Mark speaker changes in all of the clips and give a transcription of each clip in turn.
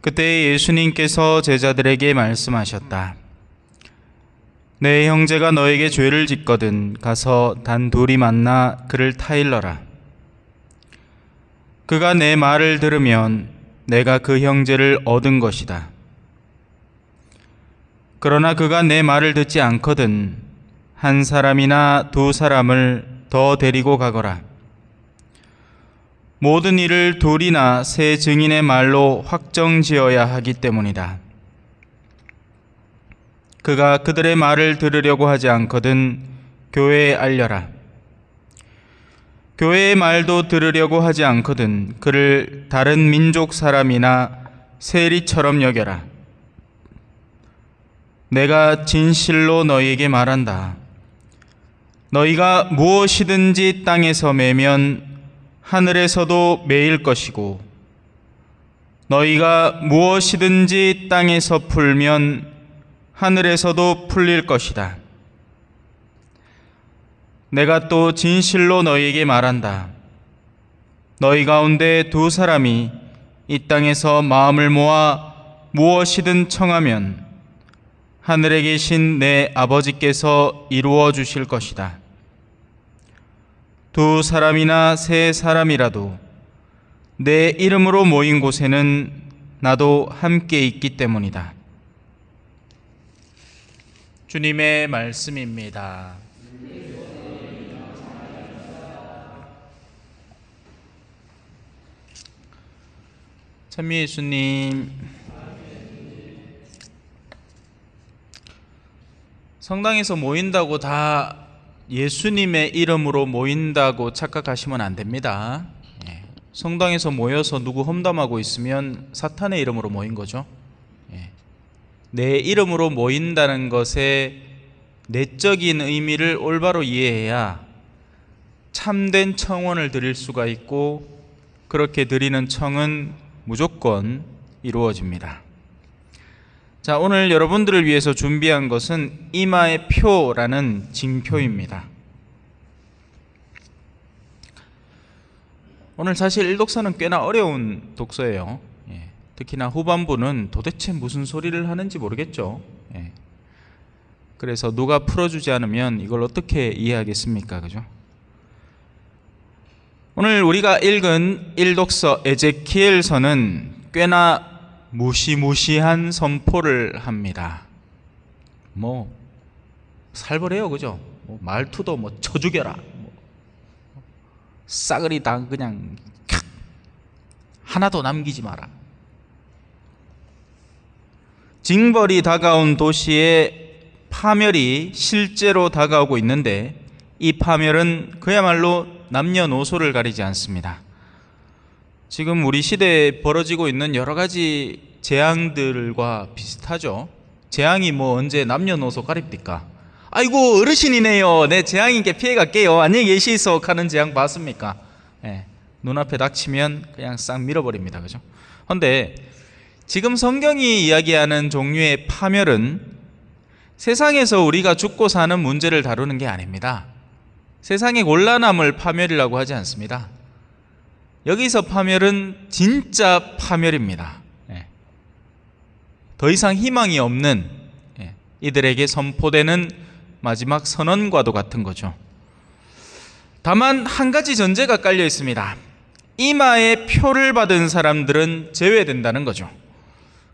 Speaker 1: 그때 예수님께서 제자들에게 말씀하셨다. 내 형제가 너에게 죄를 짓거든 가서 단 둘이 만나 그를 타일러라. 그가 내 말을 들으면 내가 그 형제를 얻은 것이다. 그러나 그가 내 말을 듣지 않거든 한 사람이나 두 사람을 더 데리고 가거라. 모든 일을 돌이나새 증인의 말로 확정지어야 하기 때문이다. 그가 그들의 말을 들으려고 하지 않거든 교회에 알려라. 교회의 말도 들으려고 하지 않거든 그를 다른 민족 사람이나 세리처럼 여겨라. 내가 진실로 너희에게 말한다. 너희가 무엇이든지 땅에서 매면 하늘에서도 매일 것이고 너희가 무엇이든지 땅에서 풀면 하늘에서도 풀릴 것이다. 내가 또 진실로 너희에게 말한다. 너희 가운데 두 사람이 이 땅에서 마음을 모아 무엇이든 청하면 하늘에 계신 내 아버지께서 이루어 주실 것이다. 두 사람이나 세 사람이라도 내 이름으로 모인 곳에는 나도 함께 있기 때문이다. 주님의 말씀입니다. 참미 예수님, 성당에서 모인다고 다 예수님의 이름으로 모인다고 착각하시면 안 됩니다. 예. 성당에서 모여서 누구 험담하고 있으면 사탄의 이름으로 모인 거죠. 예. 내 이름으로 모인다는 것에 내적인 의미를 올바로 이해해야 참된 청원을 드릴 수가 있고 그렇게 드리는 청은 무조건 이루어집니다. 자, 오늘 여러분들을 위해서 준비한 것은 이마의 표라는 징표입니다. 오늘 사실 일독서는 꽤나 어려운 독서예요. 예, 특히나 후반부는 도대체 무슨 소리를 하는지 모르겠죠. 예, 그래서 누가 풀어주지 않으면 이걸 어떻게 이해하겠습니까? 그죠? 오늘 우리가 읽은 일독서 에제키엘서는 꽤나 무시무시한 선포를 합니다. 뭐 살벌해요, 그죠? 뭐 말투도 뭐 쳐죽여라, 뭐 싸그리 다 그냥 캬, 하나도 남기지 마라. 징벌이 다가온 도시에 파멸이 실제로 다가오고 있는데 이 파멸은 그야말로 남녀노소를 가리지 않습니다. 지금 우리 시대에 벌어지고 있는 여러 가지 재앙들과 비슷하죠. 재앙이 뭐 언제 남녀노소 가립니까? 아이고 어르신이네요. 내 재앙인게 피해갈게요. 안녕히 계시소 하는 재앙 봤습니까? 네, 눈앞에 닥치면 그냥 싹 밀어버립니다. 그죠? 근데 지금 성경이 이야기하는 종류의 파멸은 세상에서 우리가 죽고 사는 문제를 다루는 게 아닙니다. 세상의 곤란함을 파멸이라고 하지 않습니다. 여기서 파멸은 진짜 파멸입니다. 예. 더 이상 희망이 없는 예, 이들에게 선포되는 마지막 선언과도 같은 거죠. 다만 한 가지 전제가 깔려 있습니다. 이마에 표를 받은 사람들은 제외된다는 거죠.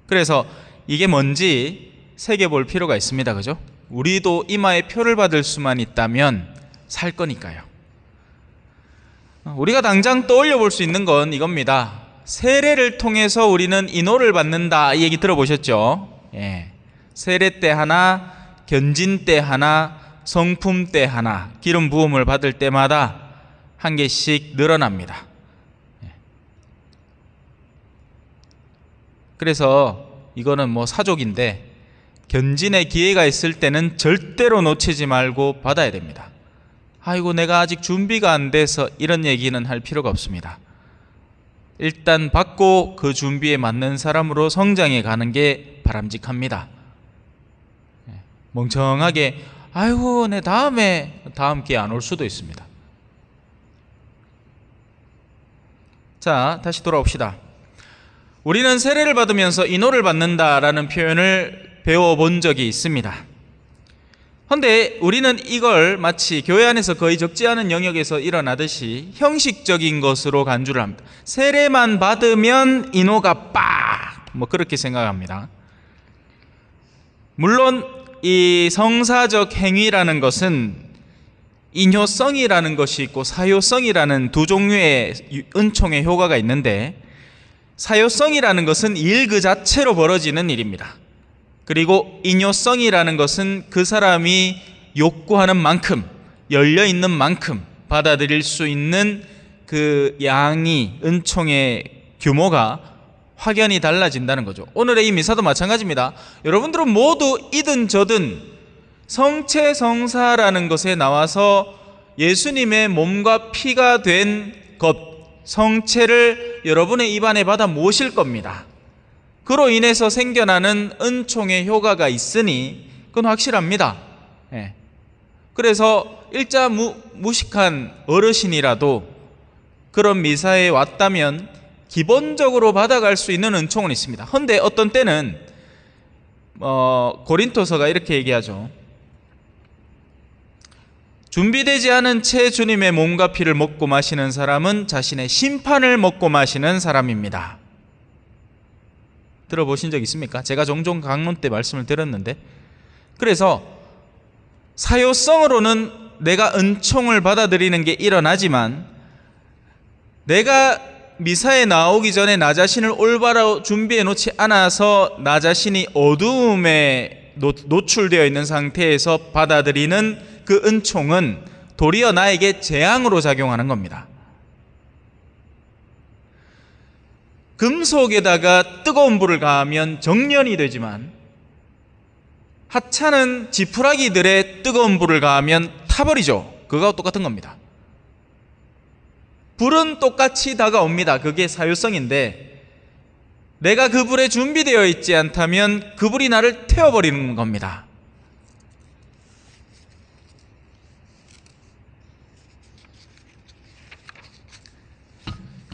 Speaker 1: 그래서 이게 뭔지 새겨볼 필요가 있습니다. 그죠? 우리도 이마에 표를 받을 수만 있다면 살 거니까요. 우리가 당장 떠올려 볼 수 있는 건 이겁니다. 세례를 통해서 우리는 인호를 받는다. 이 얘기 들어보셨죠? 예. 세례 때 하나, 견진 때 하나, 성품 때 하나, 기름 부음을 받을 때마다 한 개씩 늘어납니다. 예. 그래서 이거는 뭐 사족인데 견진의 기회가 있을 때는 절대로 놓치지 말고 받아야 됩니다. 아이고 내가 아직 준비가 안 돼서 이런 얘기는 할 필요가 없습니다. 일단 받고 그 준비에 맞는 사람으로 성장해 가는 게 바람직합니다. 예, 멍청하게 아이고 내 다음에 다음 기회 안올 수도 있습니다. 자 다시 돌아옵시다. 우리는 세례를 받으면서 인호를 받는다라는 표현을 배워본 적이 있습니다. 그데 우리는 이걸 마치 교회 안에서 거의 적지 않은 영역에서 일어나듯이 형식적인 것으로 간주를 합니다. 세례만 받으면 인호가 빡! 뭐 그렇게 생각합니다. 물론 이 성사적 행위라는 것은 인효성이라는 것이 있고 사효성이라는 두 종류의 은총의 효과가 있는데 사효성이라는 것은 일 그 자체로 벌어지는 일입니다. 그리고 인효성이라는 것은 그 사람이 욕구하는 만큼 열려 있는 만큼 받아들일 수 있는 그 양이 은총의 규모가 확연히 달라진다는 거죠. 오늘의 이 미사도 마찬가지입니다. 여러분들은 모두 이든 저든 성체 성사라는 것에 나와서 예수님의 몸과 피가 된 것, 성체를 여러분의 입안에 받아 모실 겁니다. 그로 인해서 생겨나는 은총의 효과가 있으니 그건 확실합니다. 예. 그래서 일자 무, 무식한 어르신이라도 그런 미사에 왔다면 기본적으로 받아갈 수 있는 은총은 있습니다. 헌데 어떤 때는 어, 고린토서가 이렇게 얘기하죠. 준비되지 않은 채 주님의 몸과 피를 먹고 마시는 사람은 자신의 심판을 먹고 마시는 사람입니다. 들어보신 적 있습니까? 제가 종종 강론 때 말씀을 드렸는데 그래서 사효성으로는 내가 은총을 받아들이는 게 일어나지만 내가 미사에 나오기 전에 나 자신을 올바로 준비해 놓지 않아서 나 자신이 어두움에 노출되어 있는 상태에서 받아들이는 그 은총은 도리어 나에게 재앙으로 작용하는 겁니다. 금속에다가 뜨거운 불을 가하면 정년이 되지만 하차는 지푸라기들의 뜨거운 불을 가하면 타버리죠. 그거와 똑같은 겁니다. 불은 똑같이 다가옵니다. 그게 사유성인데 내가 그 불에 준비되어 있지 않다면 그 불이 나를 태워버리는 겁니다.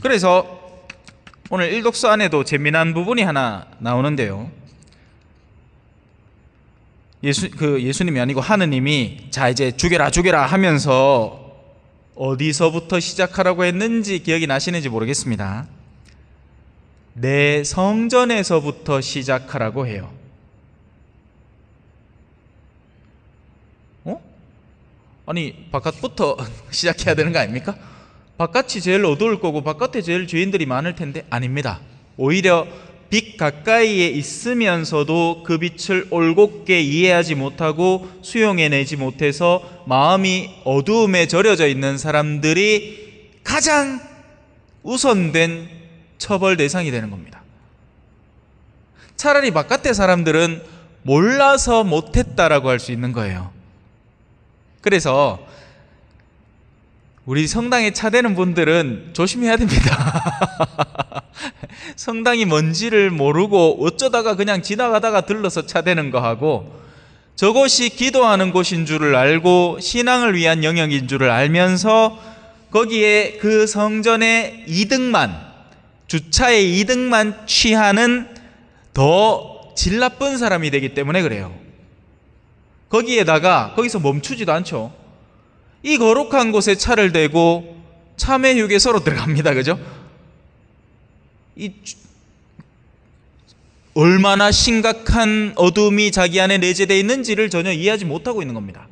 Speaker 1: 그래서 오늘 일독서 안에도 재미난 부분이 하나 나오는데요. 예수, 그 예수님이 아니고 하느님이 자, 이제 죽여라, 죽여라 하면서 어디서부터 시작하라고 했는지 기억이 나시는지 모르겠습니다. 내 성전에서부터 시작하라고 해요. 어? 아니, 바깥부터 시작해야 되는 거 아닙니까? 바깥이 제일 어두울 거고 바깥에 제일 죄인들이 많을 텐데 아닙니다. 오히려 빛 가까이에 있으면서도 그 빛을 올곧게 이해하지 못하고 수용해내지 못해서 마음이 어두움에 절여져 있는 사람들이 가장 우선된 처벌 대상이 되는 겁니다. 차라리 바깥의 사람들은 몰라서 못했다라고 할 수 있는 거예요. 그래서 우리 성당에 차대는 분들은 조심해야 됩니다. 성당이 뭔지를 모르고 어쩌다가 그냥 지나가다가 들러서 차대는 거하고 저곳이 기도하는 곳인 줄을 알고 신앙을 위한 영역인 줄을 알면서 거기에 그 성전의 이득만 주차의 이득만 취하는 더 질 나쁜 사람이 되기 때문에 그래요. 거기에다가 거기서 멈추지도 않죠. 이 거룩한 곳에 차를 대고 참회 휴게소로 들어갑니다. 그죠? 이 얼마나 심각한 어둠이 자기 안에 내재되어 있는지를 전혀 이해하지 못하고 있는 겁니다.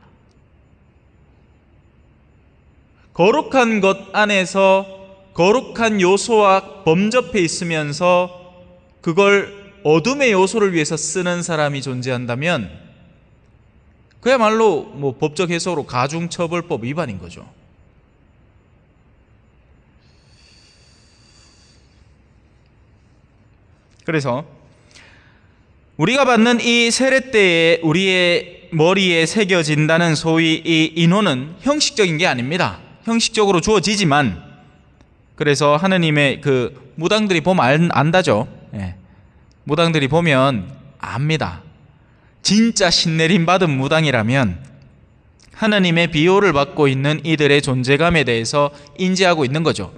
Speaker 1: 거룩한 것 안에서 거룩한 요소와 범접해 있으면서 그걸 어둠의 요소를 위해서 쓰는 사람이 존재한다면 그야말로 뭐 법적 해석으로 가중처벌법 위반인 거죠. 그래서 우리가 받는 이 세례때에 우리의 머리에 새겨진다는 소위 이 인호는 형식적인 게 아닙니다. 형식적으로 주어지지만 그래서 하느님의 그 무당들이 보면 안, 안다죠. 예. 무당들이 보면 압니다. 진짜 신내림 받은 무당이라면 하나님의 비호를 받고 있는 이들의 존재감에 대해서 인지하고 있는 거죠.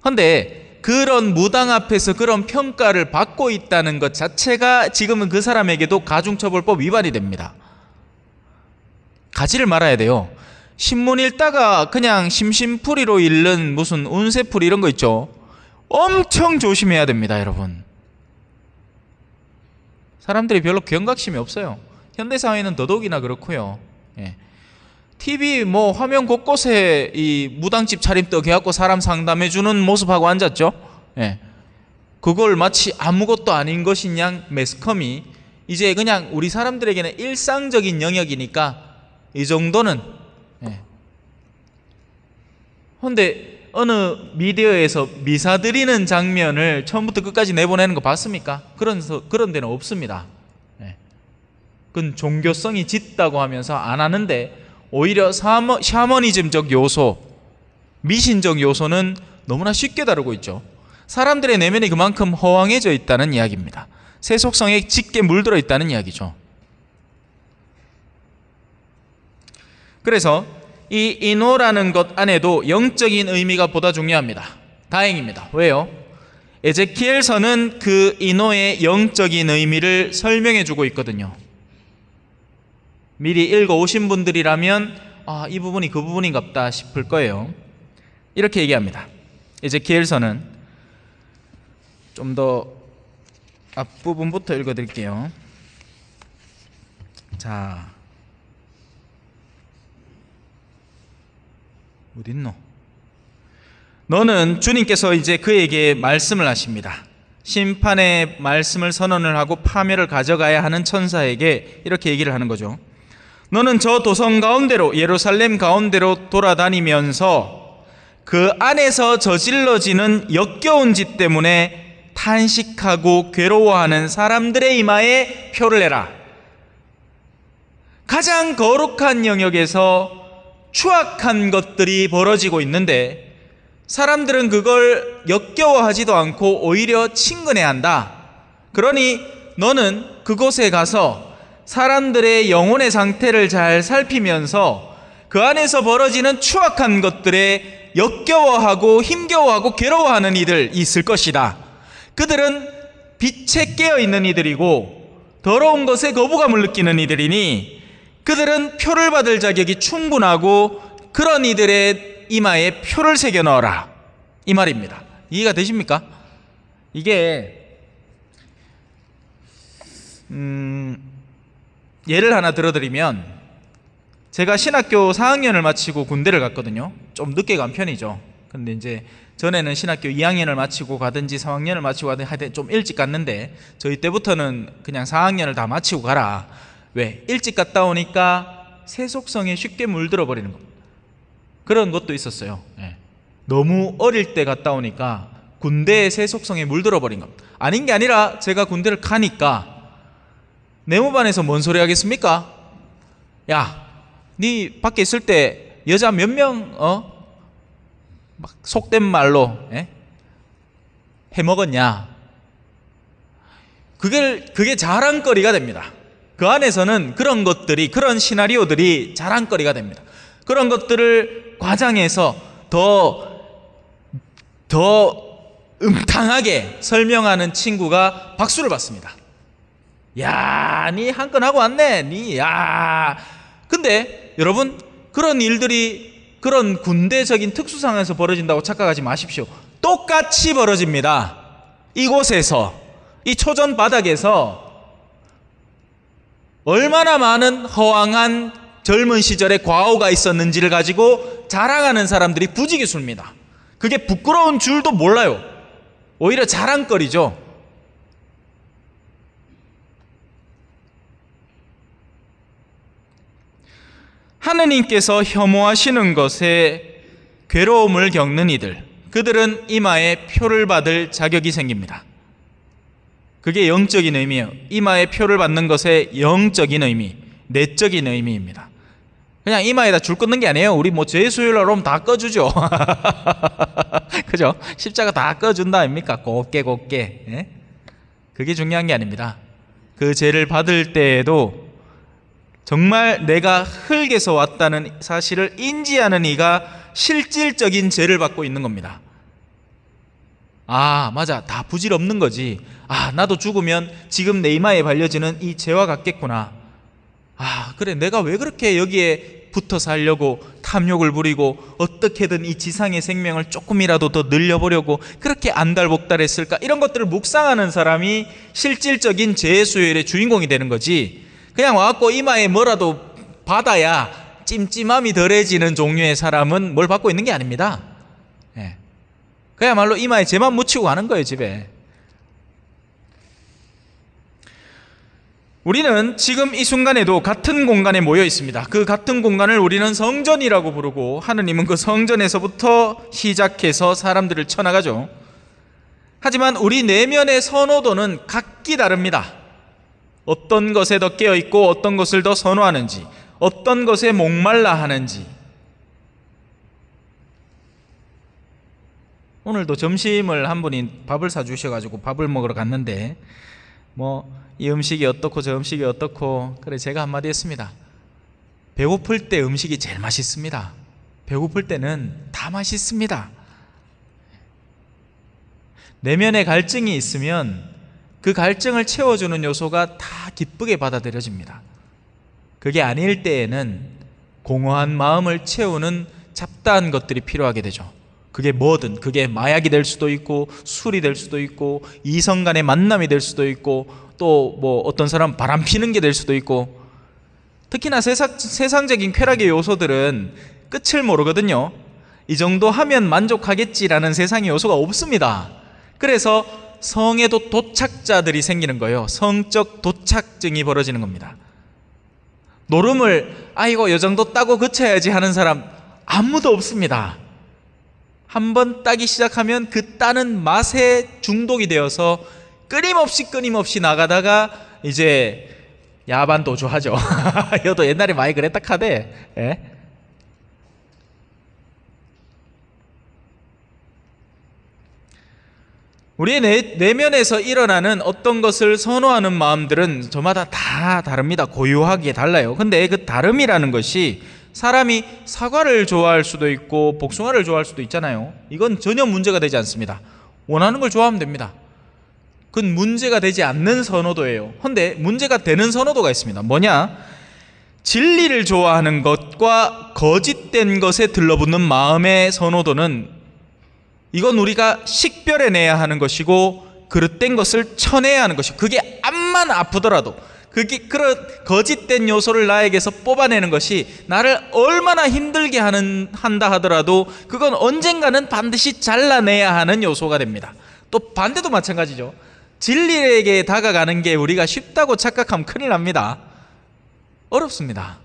Speaker 1: 그런데 그런 무당 앞에서 그런 평가를 받고 있다는 것 자체가 지금은 그 사람에게도 가중처벌법 위반이 됩니다. 가지를 말아야 돼요. 신문 읽다가 그냥 심심풀이로 읽는 무슨 운세풀 이런 이거 있죠. 엄청 조심해야 됩니다, 여러분. 사람들이 별로 경각심이 없어요. 현대 사회는 더더욱이나 그렇고요. 예. TV 뭐 화면 곳곳에 이 무당집 차림 떡 해갖고 사람 상담해 주는 모습하고 앉았죠. 예. 그걸 마치 아무것도 아닌 것인 양 매스컴이 이제 그냥 우리 사람들에게는 일상적인 영역이니까 이 정도는. 예. 런데 어느 미디어에서 미사드리는 장면을 처음부터 끝까지 내보내는 거 봤습니까? 그런, 그런 데는 없습니다. 네. 그건 종교성이 짙다고 하면서 안 하는데 오히려 샤머, 샤머니즘적 요소, 미신적 요소는 너무나 쉽게 다루고 있죠. 사람들의 내면이 그만큼 허황해져 있다는 이야기입니다. 세속성에 짙게 물들어 있다는 이야기죠. 그래서 이인노라는것 안에도 영적인 의미가 보다 중요합니다. 다행입니다. 왜요? 에제키엘서는 그인노의 영적인 의미를 설명해 주고 있거든요. 미리 읽어 오신 분들이라면 아, 이 부분이 그 부분인갑다 가 싶을 거예요. 이렇게 얘기합니다. 에제키엘서는 좀 더 앞부분부터 읽어 드릴게요. 자, 어딨노? 너는 주님께서 이제 그에게 말씀을 하십니다. 심판의 말씀을 선언을 하고 파멸을 가져가야 하는 천사에게 이렇게 얘기를 하는 거죠. 너는 저 도성 가운데로 예루살렘 가운데로 돌아다니면서 그 안에서 저질러지는 역겨운 짓 때문에 탄식하고 괴로워하는 사람들의 이마에 표를 내라. 가장 거룩한 영역에서 추악한 것들이 벌어지고 있는데 사람들은 그걸 역겨워하지도 않고 오히려 친근해한다. 그러니 너는 그곳에 가서 사람들의 영혼의 상태를 잘 살피면서 그 안에서 벌어지는 추악한 것들에 역겨워하고 힘겨워하고 괴로워하는 이들 있을 것이다. 그들은 빛에 깨어 있는 이들이고 더러운 것에 거부감을 느끼는 이들이니 그들은 표를 받을 자격이 충분하고 그런 이들의 이마에 표를 새겨 넣어라. 이 말입니다. 이해가 되십니까? 이게 음 예를 하나 들어드리면 제가 신학교 4학년을 마치고 군대를 갔거든요. 좀 늦게 간 편이죠. 근데 이제 전에는 신학교 2학년을 마치고 가든지 3학년을 마치고 가든지 하여튼 좀 일찍 갔는데 저희 때부터는 그냥 4학년을 다 마치고 가라. 왜? 일찍 갔다 오니까 세속성에 쉽게 물들어 버리는 겁니다. 그런 것도 있었어요. 네. 너무 어릴 때 갔다 오니까 군대의 세속성에 물들어 버린 겁니다. 아닌 게 아니라 제가 군대를 가니까 네모반에서 뭔 소리 하겠습니까? 야, 네 밖에 있을 때 여자 몇 명, 어? 막 속된 말로, 에? 예? 해먹었냐? 그게, 그게 자랑거리가 됩니다. 그 안에서는 그런 것들이 그런 시나리오들이 자랑거리가 됩니다. 그런 것들을 과장해서 더 더 음탕하게 설명하는 친구가 박수를 받습니다. 야, 니 한 건 하고 왔네. 니 야. 근데 여러분 그런 일들이 그런 군대적인 특수상에서 벌어진다고 착각하지 마십시오. 똑같이 벌어집니다. 이곳에서 이 초전 바닥에서 얼마나 많은 허황한 젊은 시절의 과오가 있었는지를 가지고 자랑하는 사람들이 부지기수입니다. 그게 부끄러운 줄도 몰라요. 오히려 자랑거리죠. 하느님께서 혐오하시는 것에 괴로움을 겪는 이들, 그들은 이마에 표를 받을 자격이 생깁니다. 그게 영적인 의미예요. 이마에 표를 받는 것의 영적인 의미, 내적인 의미입니다. 그냥 이마에다 줄 끊는 게 아니에요. 우리 뭐 제수일 날 오면 다 꺼주죠. 그죠? 십자가 다 꺼준다 아닙니까? 곱게 곱게. 예? 그게 중요한 게 아닙니다. 그 죄를 받을 때에도 정말 내가 흙에서 왔다는 사실을 인지하는 이가 실질적인 죄를 받고 있는 겁니다. 아, 맞아. 다 부질없는 거지. 아, 나도 죽으면 지금 내 이마에 발려지는 이 죄와 같겠구나. 아, 그래. 내가 왜 그렇게 여기에 붙어 살려고 탐욕을 부리고 어떻게든 이 지상의 생명을 조금이라도 더 늘려보려고 그렇게 안달복달했을까? 이런 것들을 묵상하는 사람이 실질적인 죄의 수요일의 주인공이 되는 거지. 그냥 와갖고 이마에 뭐라도 받아야 찜찜함이 덜해지는 종류의 사람은 뭘 받고 있는 게 아닙니다. 예. 그야말로 이마에 제만 묻히고 가는 거예요 집에 우리는 지금 이 순간에도 같은 공간에 모여 있습니다. 그 같은 공간을 우리는 성전이라고 부르고 하느님은 그 성전에서부터 시작해서 사람들을 쳐나가죠. 하지만 우리 내면의 선호도는 각기 다릅니다. 어떤 것에 더 깨어 있고 어떤 것을 더 선호하는지, 어떤 것에 목말라 하는지, 오늘도 점심을 한 분이 밥을 사주셔가지고 밥을 먹으러 갔는데 뭐 이 음식이 어떻고 저 음식이 어떻고 그래 제가 한마디 했습니다. 배고플 때 음식이 제일 맛있습니다. 배고플 때는 다 맛있습니다. 내면에 갈증이 있으면 그 갈증을 채워주는 요소가 다 기쁘게 받아들여집니다. 그게 아닐 때에는 공허한 마음을 채우는 잡다한 것들이 필요하게 되죠. 그게 뭐든 그게 마약이 될 수도 있고 술이 될 수도 있고 이성 간의 만남이 될 수도 있고 또 뭐 어떤 사람 바람 피는 게 될 수도 있고 특히나 세상, 세상적인 쾌락의 요소들은 끝을 모르거든요. 이 정도 하면 만족하겠지라는 세상의 요소가 없습니다. 그래서 성에도 도착자들이 생기는 거예요. 성적 도착증이 벌어지는 겁니다. 노름을 아이고 요 정도 따고 그쳐야지 하는 사람 아무도 없습니다. 한번 따기 시작하면 그 따는 맛에 중독이 되어서 끊임없이 끊임없이 나가다가 이제 야반 도주하죠. 여도 옛날에 많이 그랬다 카데. 예? 우리의 내, 내면에서 일어나는 어떤 것을 선호하는 마음들은 저마다 다 다릅니다. 고유하게 달라요. 근데 그 다름이라는 것이 사람이 사과를 좋아할 수도 있고 복숭아를 좋아할 수도 있잖아요. 이건 전혀 문제가 되지 않습니다. 원하는 걸 좋아하면 됩니다. 그건 문제가 되지 않는 선호도예요. 헌데 문제가 되는 선호도가 있습니다. 뭐냐? 진리를 좋아하는 것과 거짓된 것에 들러붙는 마음의 선호도는 이건 우리가 식별해내야 하는 것이고 그릇된 것을 쳐내야 하는 것이 그게 암만 아프더라도 그게 그 거짓된 요소를 나에게서 뽑아내는 것이 나를 얼마나 힘들게 하는 한다 하더라도 그건 언젠가는 반드시 잘라내야 하는 요소가 됩니다. 또 반대도 마찬가지죠. 진리에게 다가가는 게 우리가 쉽다고 착각하면 큰일 납니다. 어렵습니다.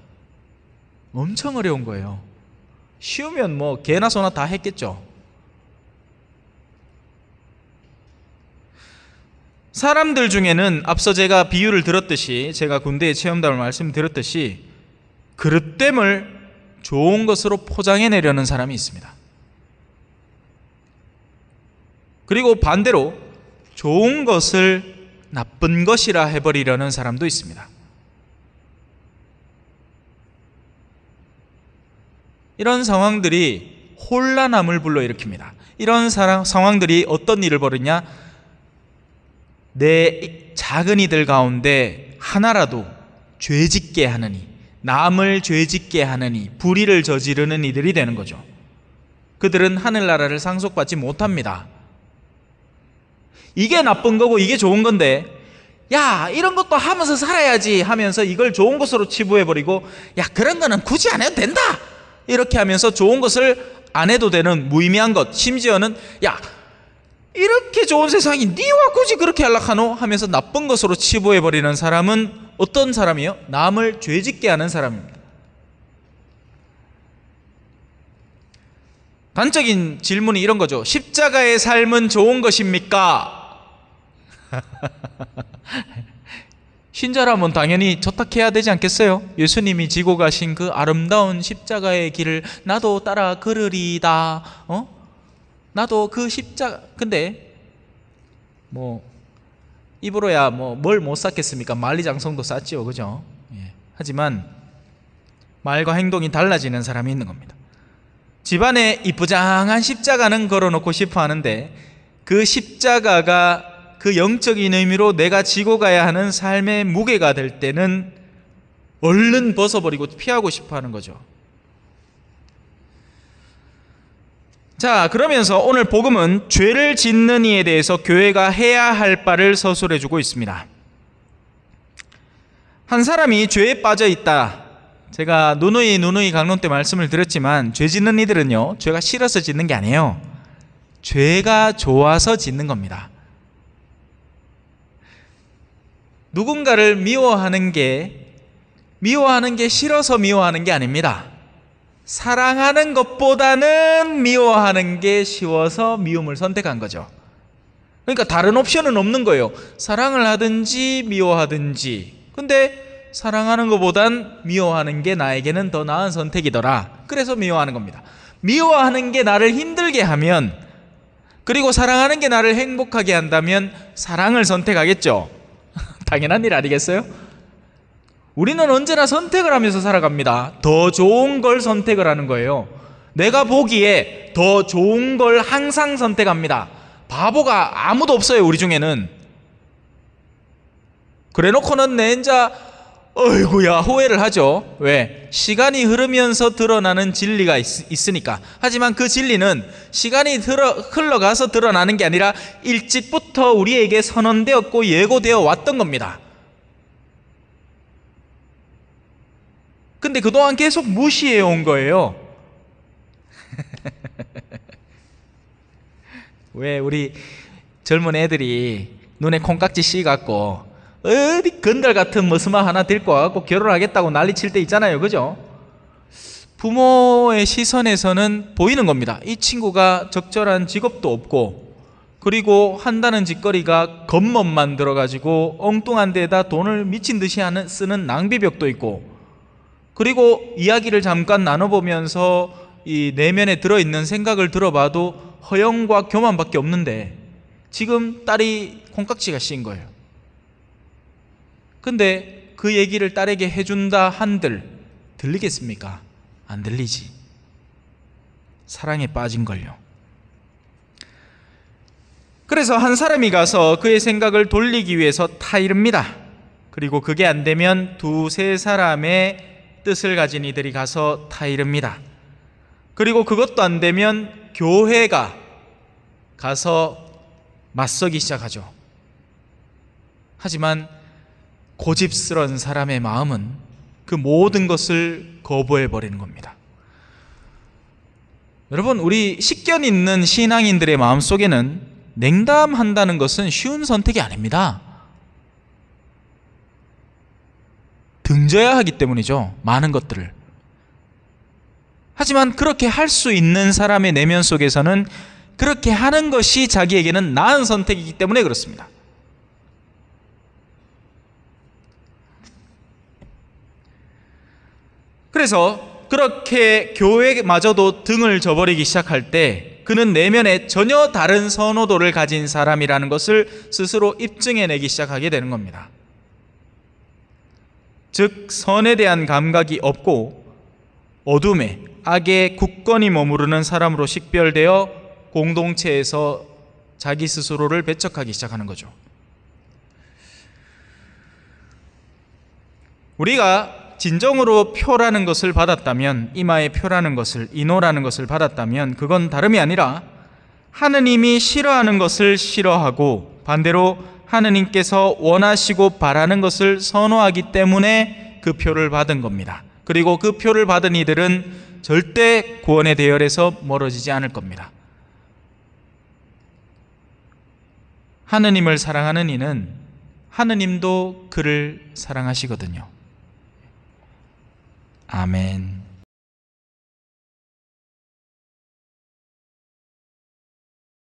Speaker 1: 엄청 어려운 거예요. 쉬우면 뭐 개나 소나 다 했겠죠. 사람들 중에는 앞서 제가 비유를 들었듯이 제가 군대의 체험담을 말씀드렸듯이 그릇됨을 좋은 것으로 포장해내려는 사람이 있습니다. 그리고 반대로 좋은 것을 나쁜 것이라 해버리려는 사람도 있습니다. 이런 상황들이 혼란함을 불러일으킵니다. 이런 사람, 상황들이 어떤 일을 벌이냐? 내 작은 이들 가운데 하나라도 죄 짓게 하느니 남을 죄 짓게 하느니 불의를 저지르는 이들이 되는 거죠. 그들은 하늘나라를 상속받지 못합니다. 이게 나쁜 거고 이게 좋은 건데 야 이런 것도 하면서 살아야지 하면서 이걸 좋은 것으로 치부해버리고 야 그런 거는 굳이 안 해도 된다 이렇게 하면서 좋은 것을 안 해도 되는 무의미한 것 심지어는 야 이렇게 좋은 세상이 니와 굳이 그렇게 할락하노 하면서 나쁜 것으로 치부해 버리는 사람은 어떤 사람이요? 남을 죄짓게 하는 사람입니다. 단적인 질문이 이런 거죠. 십자가의 삶은 좋은 것입니까? 신자라면 당연히 저탁해야 되지 않겠어요? 예수님이 지고 가신 그 아름다운 십자가의 길을 나도 따라 걸으리다. 어? 나도 그 십자 가 근데 뭐 입으로야 뭐 뭘못 쌌겠습니까? 만리장성도 쌌지요, 그죠? 예. 하지만 말과 행동이 달라지는 사람이 있는 겁니다. 집안에 이쁘장한 십자가는 걸어놓고 싶어 하는데 그 십자가가 그 영적인 의미로 내가 지고 가야 하는 삶의 무게가 될 때는 얼른 벗어버리고 피하고 싶어 하는 거죠. 자, 그러면서 오늘 복음은 죄를 짓는 이에 대해서 교회가 해야 할 바를 서술해 주고 있습니다. 한 사람이 죄에 빠져 있다. 제가 누누이 누누이 강론 때 말씀을 드렸지만 죄 짓는 이들은요. 죄가 싫어서 짓는 게 아니에요. 죄가 좋아서 짓는 겁니다. 누군가를 미워하는 게 미워하는 게 싫어서 미워하는 게 아닙니다. 사랑하는 것보다는 미워하는 게 쉬워서 미움을 선택한 거죠. 그러니까 다른 옵션은 없는 거예요. 사랑을 하든지 미워하든지. 근데 사랑하는 것보단 미워하는 게 나에게는 더 나은 선택이더라. 그래서 미워하는 겁니다. 미워하는 게 나를 힘들게 하면 그리고 사랑하는 게 나를 행복하게 한다면 사랑을 선택하겠죠. 당연한 일 아니겠어요? 우리는 언제나 선택을 하면서 살아갑니다. 더 좋은 걸 선택을 하는 거예요. 내가 보기에 더 좋은 걸 항상 선택합니다. 바보가 아무도 없어요, 우리 중에는. 그래 놓고는 내인자 어이구야, 후회를 하죠. 왜? 시간이 흐르면서 드러나는 진리가 있, 으니까 하지만 그 진리는 시간이 들어, 흘러가서 드러나는 게 아니라 일찍부터 우리에게 선언되었고 예고되어 왔던 겁니다. 근데 그동안 계속 무시해 온 거예요. 왜 우리 젊은 애들이 눈에 콩깍지 씨갖고 어디 건달 같은 머스마 하나 들고 와갖고 결혼하겠다고 난리 칠때 있잖아요. 그죠? 부모의 시선에서는 보이는 겁니다. 이 친구가 적절한 직업도 없고 그리고 한다는 짓거리가 겉멋만 들어가지고 엉뚱한 데다 돈을 미친 듯이 하는 쓰는 낭비벽도 있고 그리고 이야기를 잠깐 나눠보면서 이 내면에 들어있는 생각을 들어봐도 허영과 교만밖에 없는데 지금 딸이 콩깍지가 씌인 거예요. 근데 그 얘기를 딸에게 해준다 한들 들리겠습니까? 안 들리지. 사랑에 빠진걸요. 그래서 한 사람이 가서 그의 생각을 돌리기 위해서 타이릅니다. 그리고 그게 안 되면 두세 사람의 뜻을 가진 이들이 가서 타 이릅니다. 그리고 그것도 안 되면 교회가 가서 맞서기 시작하죠. 하지만 고집스런 사람의 마음은 그 모든 것을 거부해 버리는 겁니다. 여러분, 우리 식견 있는 신앙인들의 마음 속에는 냉담한다는 것은 쉬운 선택이 아닙니다. 등져야 하기 때문이죠. 많은 것들을. 하지만 그렇게 할 수 있는 사람의 내면 속에서는 그렇게 하는 것이 자기에게는 나은 선택이기 때문에 그렇습니다. 그래서 그렇게 교회마저도 등을 저버리기 시작할 때 그는 내면에 전혀 다른 선호도를 가진 사람이라는 것을 스스로 입증해내기 시작하게 되는 겁니다. 즉 선에 대한 감각이 없고 어둠에 악의 굳건히 머무르는 사람으로 식별되어 공동체에서 자기 스스로를 배척하기 시작하는 거죠. 우리가 진정으로 표라는 것을 받았다면 이마에 표라는 것을 인호라는 것을 받았다면 그건 다름이 아니라 하느님이 싫어하는 것을 싫어하고 반대로 하느님께서 원하시고 바라는 것을 선호하기 때문에 그 표를 받은 겁니다. 그리고 그 표를 받은 이들은 절대 구원의 대열에서 멀어지지 않을 겁니다. 하느님을 사랑하는 이는 하느님도 그를 사랑하시거든요. 아멘.